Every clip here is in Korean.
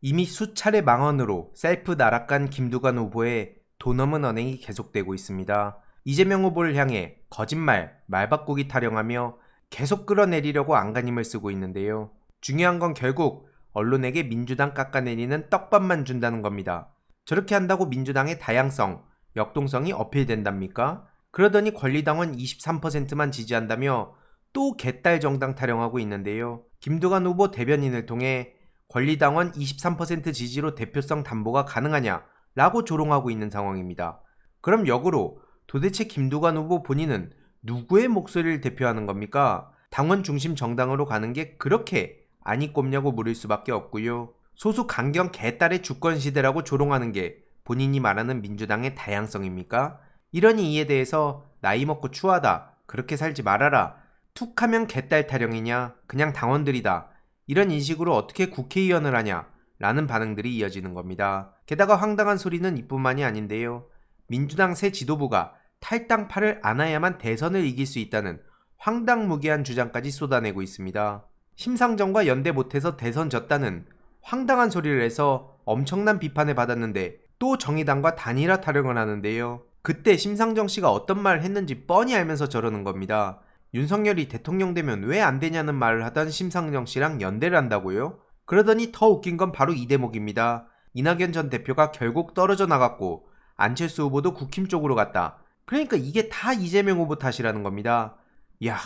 이미 수차례 망언으로 셀프 나락간 김두관 후보의 도넘은 언행이 계속되고 있습니다. 이재명 후보를 향해 거짓말, 말바꾸기 타령하며 계속 끌어내리려고 안간힘을 쓰고 있는데요. 중요한 건 결국 언론에게 민주당 깎아내리는 떡밥만 준다는 겁니다. 저렇게 한다고 민주당의 다양성, 역동성이 어필된답니까? 그러더니 권리당원 23%만 지지한다며 또 개딸 정당 타령하고 있는데요. 김두관 후보 대변인을 통해 권리당원 23% 지지로 대표성 담보가 가능하냐 라고 조롱하고 있는 상황입니다. 그럼 역으로 도대체 김두관 후보 본인은 누구의 목소리를 대표하는 겁니까? 당원 중심 정당으로 가는 게 그렇게 아니 꼽냐고 물을 수밖에 없고요. 소수 강경 개딸의 주권 시대라고 조롱하는 게 본인이 말하는 민주당의 다양성입니까? 이러니 이에 대해서 나이 먹고 추하다 그렇게 살지 말아라 툭하면 개딸 타령이냐 그냥 당원들이다 이런 인식으로 어떻게 국회의원을 하냐 라는 반응들이 이어지는 겁니다. 게다가 황당한 소리는 이뿐만이 아닌데요. 민주당 새 지도부가 탈당파를 안아야만 대선을 이길 수 있다는 황당무계한 주장까지 쏟아내고 있습니다. 심상정과 연대 못해서 대선 졌다는 황당한 소리를 해서 엄청난 비판을 받았는데 또 정의당과 단일화 타령을 하는데요. 그때 심상정 씨가 어떤 말을 했는지 뻔히 알면서 저러는 겁니다. 윤석열이 대통령 되면 왜 안 되냐는 말을 하던 심상정 씨랑 연대를 한다고요? 그러더니 더 웃긴 건 바로 이 대목입니다. 이낙연 전 대표가 결국 떨어져 나갔고 안철수 후보도 국힘 쪽으로 갔다. 그러니까 이게 다 이재명 후보 탓이라는 겁니다. 야,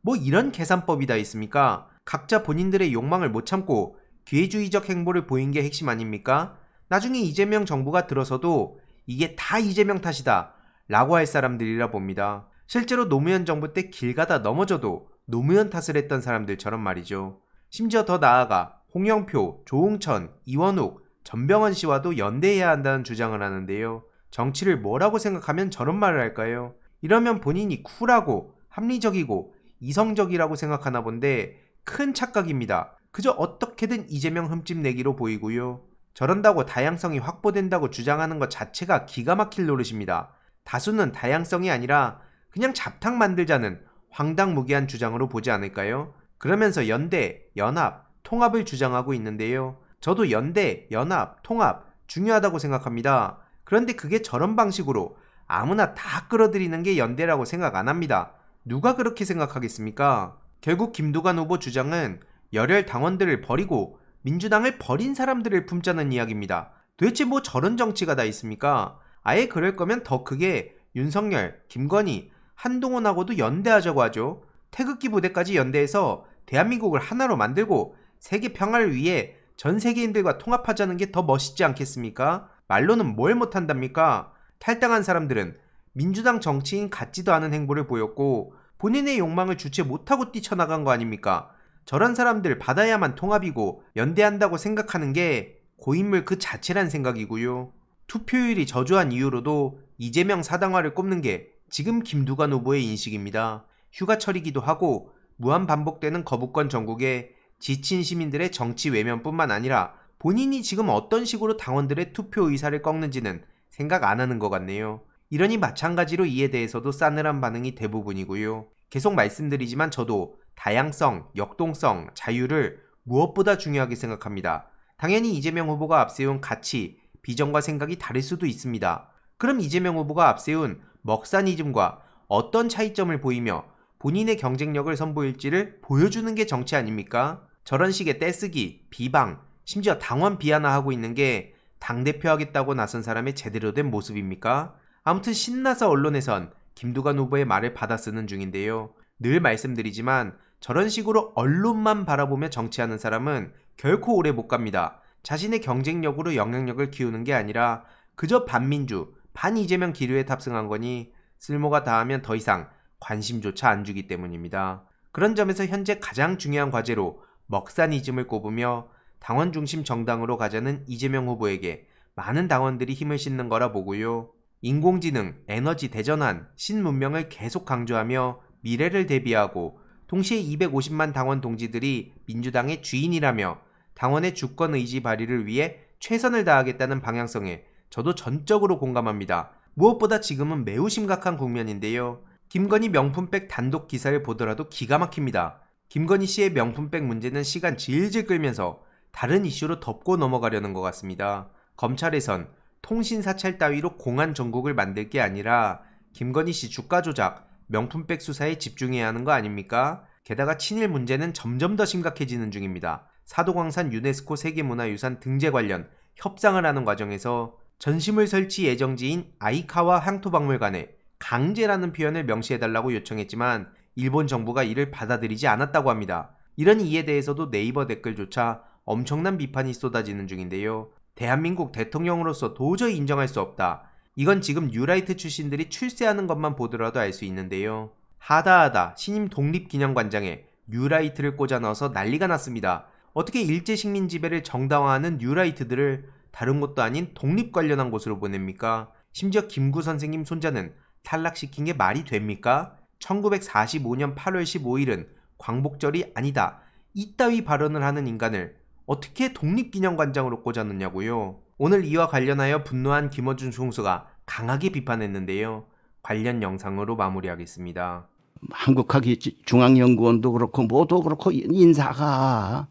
뭐 이런 계산법이 다 있습니까? 각자 본인들의 욕망을 못 참고 기회주의적 행보를 보인 게 핵심 아닙니까? 나중에 이재명 정부가 들어서도 이게 다 이재명 탓이다 라고 할 사람들이라 봅니다. 실제로 노무현 정부 때 길 가다 넘어져도 노무현 탓을 했던 사람들처럼 말이죠. 심지어 더 나아가 홍영표, 조홍천, 이원욱, 전병헌 씨와도 연대해야 한다는 주장을 하는데요. 정치를 뭐라고 생각하면 저런 말을 할까요? 이러면 본인이 쿨하고 합리적이고 이성적이라고 생각하나 본데 큰 착각입니다. 그저 어떻게든 이재명 흠집내기로 보이고요. 저런다고 다양성이 확보된다고 주장하는 것 자체가 기가 막힐 노릇입니다. 다수는 다양성이 아니라 그냥 잡탕 만들자는 황당무계한 주장으로 보지 않을까요? 그러면서 연대, 연합, 통합을 주장하고 있는데요. 저도 연대, 연합, 통합 중요하다고 생각합니다. 그런데 그게 저런 방식으로 아무나 다 끌어들이는 게 연대라고 생각 안 합니다. 누가 그렇게 생각하겠습니까? 결국 김두관 후보 주장은 열혈 당원들을 버리고 민주당을 버린 사람들을 품자는 이야기입니다. 도대체 뭐 저런 정치가 다 있습니까? 아예 그럴 거면 더 크게 윤석열, 김건희, 한동훈하고도 연대하자고 하죠. 태극기 부대까지 연대해서 대한민국을 하나로 만들고 세계 평화를 위해 전 세계인들과 통합하자는 게 더 멋있지 않겠습니까? 말로는 뭘 못한답니까? 탈당한 사람들은 민주당 정치인 같지도 않은 행보를 보였고 본인의 욕망을 주체 못하고 뛰쳐나간 거 아닙니까? 저런 사람들 받아야만 통합이고 연대한다고 생각하는 게 고인물 그 자체란 생각이고요. 투표율이 저조한 이유로도 이재명 사당화를 꼽는 게 지금 김두관 후보의 인식입니다. 휴가철이기도 하고 무한 반복되는 거부권 전국에 지친 시민들의 정치 외면뿐만 아니라 본인이 지금 어떤 식으로 당원들의 투표 의사를 꺾는지는 생각 안 하는 것 같네요. 이러니 마찬가지로 이에 대해서도 싸늘한 반응이 대부분이고요. 계속 말씀드리지만 저도 다양성, 역동성, 자유를 무엇보다 중요하게 생각합니다. 당연히 이재명 후보가 앞세운 가치, 비전과 생각이 다를 수도 있습니다. 그럼 이재명 후보가 앞세운 먹사니즘과 어떤 차이점을 보이며 본인의 경쟁력을 선보일지를 보여주는 게 정치 아닙니까? 저런 식의 떼쓰기, 비방, 심지어 당원 비하나 하고 있는 게 당대표 하겠다고 나선 사람의 제대로 된 모습입니까? 아무튼 신나서 언론에선 김두관 후보의 말을 받아쓰는 중인데요. 늘 말씀드리지만 저런 식으로 언론만 바라보며 정치하는 사람은 결코 오래 못 갑니다. 자신의 경쟁력으로 영향력을 키우는 게 아니라 그저 반민주, 반 이재명 기류에 탑승한 거니 쓸모가 다하면 더 이상 관심조차 안 주기 때문입니다. 그런 점에서 현재 가장 중요한 과제로 먹산이즘을 꼽으며 당원 중심 정당으로 가자는 이재명 후보에게 많은 당원들이 힘을 싣는 거라 보고요. 인공지능, 에너지 대전환, 신문명을 계속 강조하며 미래를 대비하고 동시에 250만 당원 동지들이 민주당의 주인이라며 당원의 주권 의지 발휘를 위해 최선을 다하겠다는 방향성에 저도 전적으로 공감합니다. 무엇보다 지금은 매우 심각한 국면인데요. 김건희 명품백 단독 기사를 보더라도 기가 막힙니다. 김건희 씨의 명품백 문제는 시간 질질 끌면서 다른 이슈로 덮고 넘어가려는 것 같습니다. 검찰에선 통신 사찰 따위로 공안 전국을 만들 게 아니라 김건희 씨 주가 조작, 명품백 수사에 집중해야 하는 거 아닙니까? 게다가 친일 문제는 점점 더 심각해지는 중입니다. 사도광산 유네스코 세계문화유산 등재 관련 협상을 하는 과정에서 전시물 설치 예정지인 아이카와 향토박물관에 강제라는 표현을 명시해달라고 요청했지만 일본 정부가 이를 받아들이지 않았다고 합니다. 이런 이에 대해서도 네이버 댓글조차 엄청난 비판이 쏟아지는 중인데요. 대한민국 대통령으로서 도저히 인정할 수 없다. 이건 지금 뉴라이트 출신들이 출세하는 것만 보더라도 알 수 있는데요. 하다하다 신임 독립기념관장에 뉴라이트를 꽂아 넣어서 난리가 났습니다. 어떻게 일제 식민 지배를 정당화하는 뉴라이트들을 다른 것도 아닌 독립 관련한 곳으로 보냅니까? 심지어 김구 선생님 손자는 탈락시킨 게 말이 됩니까? 1945년 8월 15일은 광복절이 아니다. 이따위 발언을 하는 인간을 어떻게 독립기념관장으로 꽂았느냐고요. 오늘 이와 관련하여 분노한 김어준 총수가 강하게 비판했는데요. 관련 영상으로 마무리하겠습니다. 한국학위 중앙연구원도 그렇고 모두 그렇고 인사가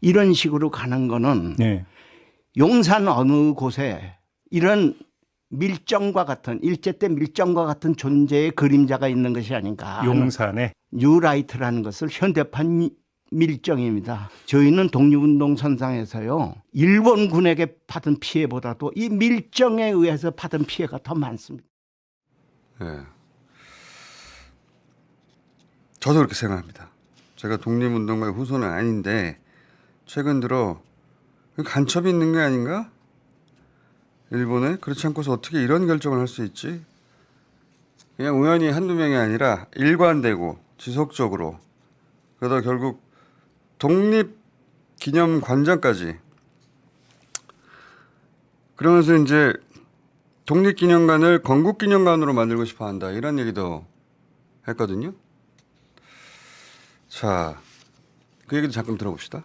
이런 식으로 가는 거는 네. 용산 어느 곳에 이런 밀정과 같은 일제 때 밀정과 같은 존재의 그림자가 있는 것이 아닌가. 용산에 뉴라이트라는 것을 현대판 밀정입니다. 저희는 독립운동 선상에서요. 일본군에게 받은 피해보다도 이 밀정에 의해서 받은 피해가 더 많습니다. 예. 네. 저도 그렇게 생각합니다. 제가 독립운동가의 후손은 아닌데 최근 들어 간첩이 있는 게 아닌가? 일본에 그렇지 않고서 어떻게 이런 결정을 할 수 있지? 그냥 우연히 한두 명이 아니라 일관되고 지속적으로 그러다 결국 독립 기념 관장까지 그러면서 이제 독립 기념관을 건국 기념관으로 만들고 싶어 한다 이런 얘기도 했거든요. 자, 그 얘기도 잠깐 들어봅시다.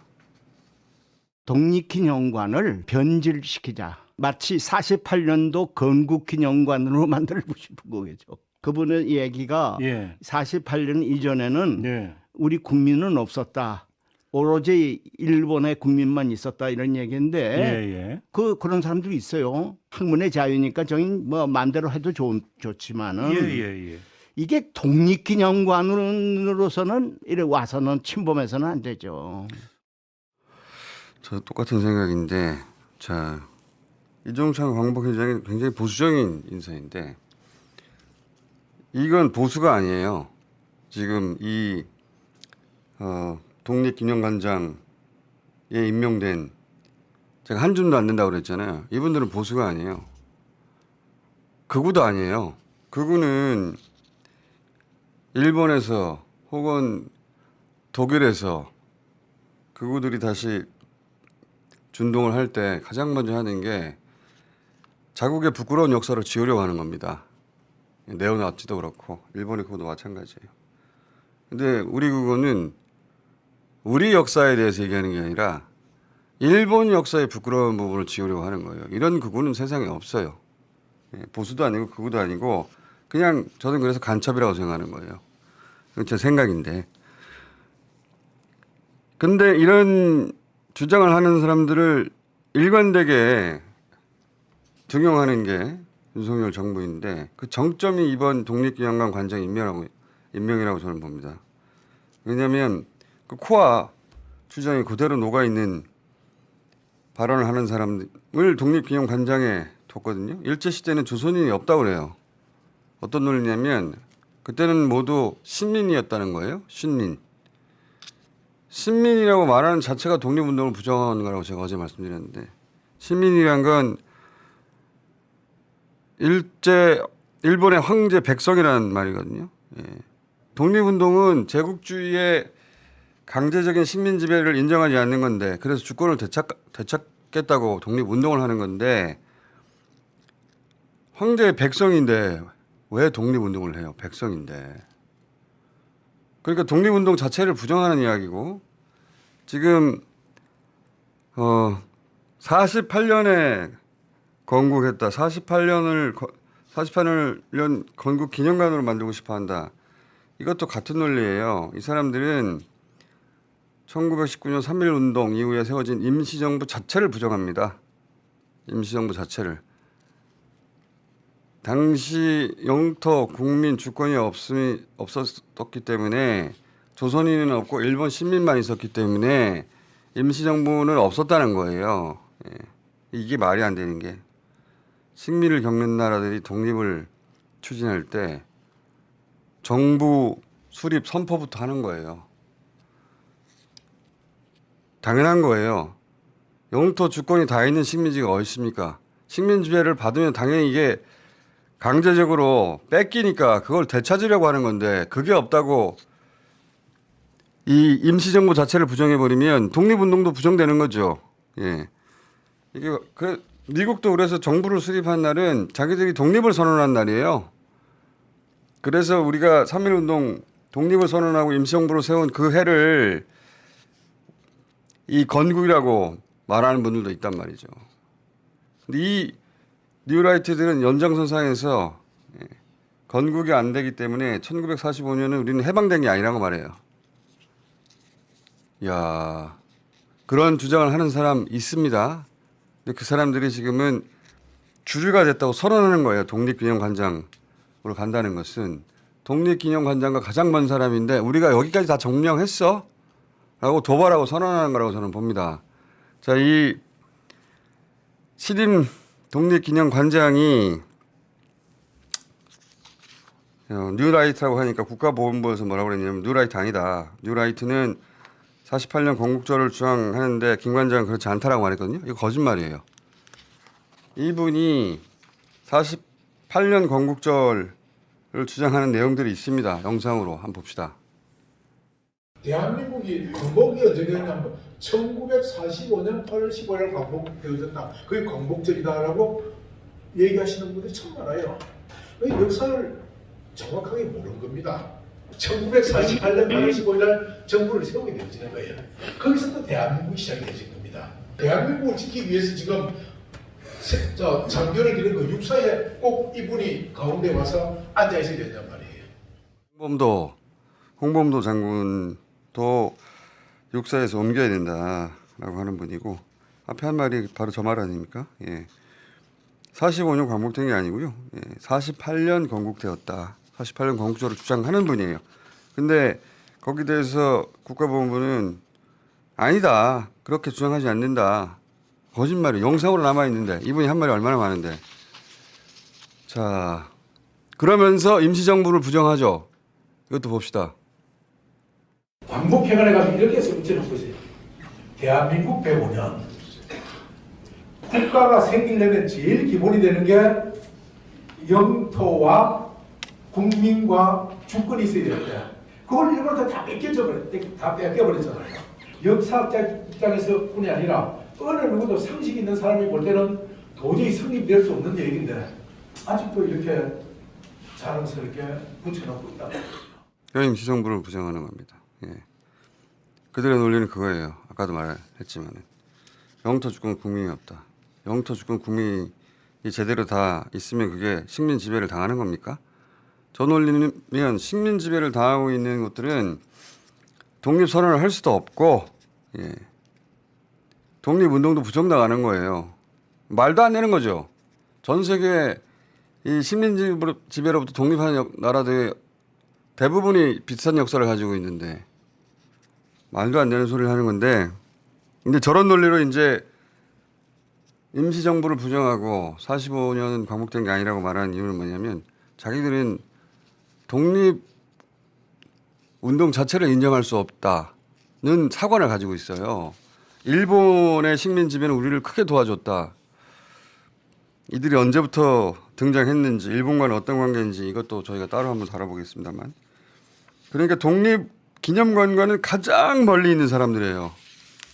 독립기념관을 변질시키자. 마치 48년도 건국기념관으로 만들고 싶은 거겠죠. 그분의 얘기가 예. 48년 이전에는 예. 우리 국민은 없었다. 오로지 일본의 국민만 있었다 이런 얘기인데 예예. 예. 그 그런 사람들이 있어요. 학문의 자유니까 저긴 뭐 마음대로 해도 좋, 좋지만은 예예예. 예, 예. 이게 독립기념관으로서는 이래 와서는 침범해서는 안 되죠. 저 똑같은 생각인데 자 이종창 광복회장이 굉장히 보수적인 인사인데 이건 보수가 아니에요. 지금 이 어, 독립기념관장에 임명된 제가 한 줌도 안 된다고 그랬잖아요. 이분들은 보수가 아니에요. 그구도 아니에요. 그구는 일본에서 혹은 독일에서 그구들이 다시 준동을 할 때 가장 먼저 하는 게 자국의 부끄러운 역사를 지우려고 하는 겁니다. 네오나치도 그렇고 일본의 그것도 마찬가지예요. 근데 우리 그거는 우리 역사에 대해서 얘기하는 게 아니라 일본 역사의 부끄러운 부분을 지우려고 하는 거예요. 이런 그거는 세상에 없어요. 예, 보수도 아니고 그거도 아니고 그냥 저는 그래서 간첩이라고 생각하는 거예요. 제 생각인데. 근데 이런 주장을 하는 사람들을 일관되게 등용하는 게 윤석열 정부인데 그 정점이 이번 독립기념관 관장 임명이고 임명이라고 저는 봅니다. 왜냐하면 그 코아 주장이 그대로 녹아있는 발언을 하는 사람을 독립기념관장에 뒀거든요. 일제시대는 조선인이 없다고 그래요. 어떤 논리냐면 그때는 모두 신민이었다는 거예요. 신민. 신민이라고 말하는 자체가 독립운동을 부정하는 거라고 제가 어제 말씀드렸는데 신민이란 건 일제 일본의 황제 백성이라는 말이거든요. 예. 독립운동은 제국주의의 강제적인 식민 지배를 인정하지 않는 건데 그래서 주권을 되찾, 되찾겠다고 독립운동을 하는 건데 황제 백성인데 왜 독립운동을 해요? 백성인데 그러니까 독립운동 자체를 부정하는 이야기고 지금 어 48년에 건국했다. 48년을 48년 건국 기념관으로 만들고 싶어 한다. 이것도 같은 논리예요. 이 사람들은 1919년 3.1 운동 이후에 세워진 임시정부 자체를 부정합니다. 임시정부 자체를. 당시 영토 국민 주권이 없음이 없었기 때문에 조선인은 없고 일본 시민만 있었기 때문에 임시정부는 없었다는 거예요. 예. 이게 말이 안 되는 게 식민을 겪는 나라들이 독립을 추진할 때 정부 수립 선포부터 하는 거예요. 당연한 거예요. 영토 주권이 다 있는 식민지가 어디 있습니까? 식민지배를 받으면 당연히 이게 강제적으로 뺏기니까 그걸 되찾으려고 하는 건데 그게 없다고 이 임시정부 자체를 부정해버리면 독립운동도 부정되는 거죠. 예. 이게 그 미국도 그래서 정부를 수립한 날은 자기들이 독립을 선언한 날이에요. 그래서 우리가 3.1운동 독립을 선언하고 임시정부로 세운 그 해를 이 건국이라고 말하는 분들도 있단 말이죠. 근데 이 뉴라이트들은 연장선상에서 예, 건국이 안 되기 때문에 1945년은 우리는 해방된 게 아니라고 말해요. 야 그런 주장을 하는 사람 있습니다. 근데 그 사람들이 지금은 주류가 됐다고 선언하는 거예요. 독립기념관장으로 간다는 것은 독립기념관장과 가장 먼 사람인데 우리가 여기까지 다정령했어 라고 도발하고 선언하는 거라고 저는 봅니다. 자, 이 신임 독립기념관장이 어, 뉴라이트라고 하니까 국가보훈부에서 뭐라고 그랬냐면 뉴라이트 아니다. 뉴라이트는 48년 건국절을 주장하는데 김관장은 그렇지 않다라고 말했거든요. 이거 거짓말이에요. 이분이 48년 건국절을 주장하는 내용들이 있습니다. 영상으로 한번 봅시다. 대한민국이 건복이 언제 되었냐면 1945년 8월 15일 건복되어졌다. 그게 건복절이다라고 얘기하시는 분들이 참 많아요. 역사를 정확하게 모르는 겁니다. 1948년 8월 15일 날 정부를 세우게 되어지는 거예요. 거기서부 대한민국이 시작이 되어진 겁니다. 대한민국을 지키기 위해서 지금 장교를 기른 그 육사에 꼭 이분이 가운데 와서 앉아 있어야 된단 말이에요. 홍범도, 홍범도 장군 또 육사에서 옮겨야 된다라고 하는 분이고 앞에 한 말이 바로 저 말 아닙니까? 예. 45년 광복된 게 아니고요. 예. 48년 건국되었다. 48년 건국조를 주장하는 분이에요. 근데 거기 대해서 국가보훈부는 아니다. 그렇게 주장하지 않는다. 거짓말이 영상으로 남아있는데 이분이 한 말이 얼마나 많은데. 자, 그러면서 임시정부를 부정하죠. 이것도 봅시다. 광복회관에 가면 이렇게 해서 붙여놓고 있어요. 대한민국 105년. 국가가 생기려면 제일 기본이 되는 게 영토와 국민과 주권이 있어야 되는데 그걸 일본한테 다 뺏겨져버렸, 다 뺏겨버렸잖아요. 역사학자 입장에서뿐이 아니라 어느 누구도 상식 있는 사람이 볼 때는 도저히 성립될 수 없는 얘기인데 아직도 이렇게 자랑스럽게 붙여놓고 있다. 형님 지정부를 부정하는 겁니다. 예. 그들의 논리는 그거예요. 아까도 말했지만 영토 주권 국민이 없다. 영토 주권 국민이 제대로 다 있으면 그게 식민 지배를 당하는 겁니까? 저 논리면 식민 지배를 당하고 있는 것들은 독립 선언을 할 수도 없고 예. 독립 운동도 부정당하는 거예요. 말도 안 되는 거죠. 전 세계 이 식민 지배로부터 독립한 나라들이 대부분이 비슷한 역사를 가지고 있는데 말도 안 되는 소리를 하는 건데 근데 저런 논리로 이제 임시정부를 부정하고 45년 광복된 게 아니라고 말하는 이유는 뭐냐면 자기들은 독립 운동 자체를 인정할 수 없다는 사관을 가지고 있어요. 일본의 식민 지면 우리를 크게 도와줬다. 이들이 언제부터 등장했는지 일본과는 어떤 관계인지 이것도 저희가 따로 한번 다뤄보겠습니다만 그러니까 독립 기념관과는 가장 멀리 있는 사람들이에요.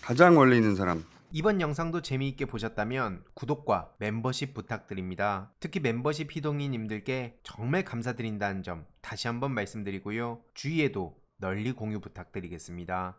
가장 멀리 있는 사람. 이번 영상도 재미있게 보셨다면 구독과 멤버십 부탁드립니다. 특히 멤버십 희동이님들께 정말 감사드린다는 점 다시 한번 말씀드리고요. 주위에도 널리 공유 부탁드리겠습니다.